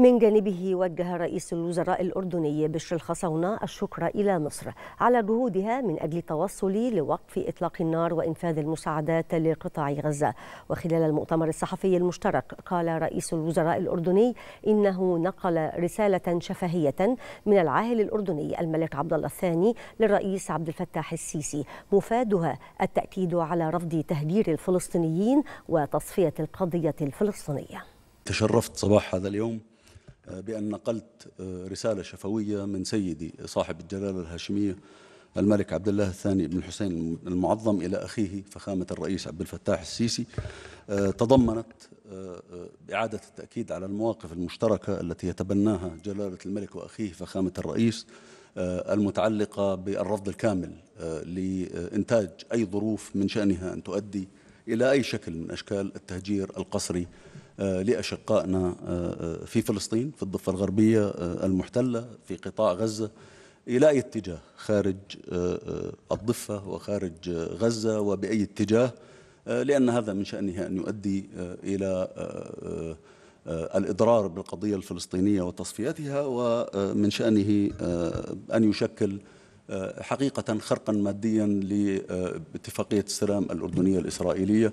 من جانبه وجه رئيس الوزراء الأردني بشر الخصونة الشكر إلى مصر على جهودها من أجل التوصل لوقف إطلاق النار وإنفاذ المساعدات لقطاع غزة وخلال المؤتمر الصحفي المشترك قال رئيس الوزراء الأردني إنه نقل رسالة شفهية من العاهل الأردني الملك عبد الله الثاني للرئيس عبد الفتاح السيسي مفادها التأكيد على رفض تهجير الفلسطينيين وتصفية القضية الفلسطينية تشرفت صباح هذا اليوم بأن نقلت آه، رسالة شفوية من سيدي صاحب الجلالة الهاشمية الملك عبد الله الثاني بن الحسين المعظم إلى أخيه فخامة الرئيس عبد الفتاح السيسي آه، تضمنت آه، إعادة التأكيد على المواقف المشتركة التي يتبناها جلالة الملك وأخيه فخامة الرئيس المتعلقة بالرفض الكامل لإنتاج أي ظروف من شأنها أن تؤدي إلى أي شكل من أشكال التهجير القسري آه، لأشقائنا آه، آه، في فلسطين في الضفة الغربية المحتلة في قطاع غزة إلى أي اتجاه خارج الضفة وخارج غزة وبأي اتجاه لأن هذا من شأنه أن يؤدي إلى الإضرار بالقضية الفلسطينية وتصفيتها ومن شأنه أن يشكل حقيقة خرقا ماديا لاتفاقية السلام الأردنية الإسرائيلية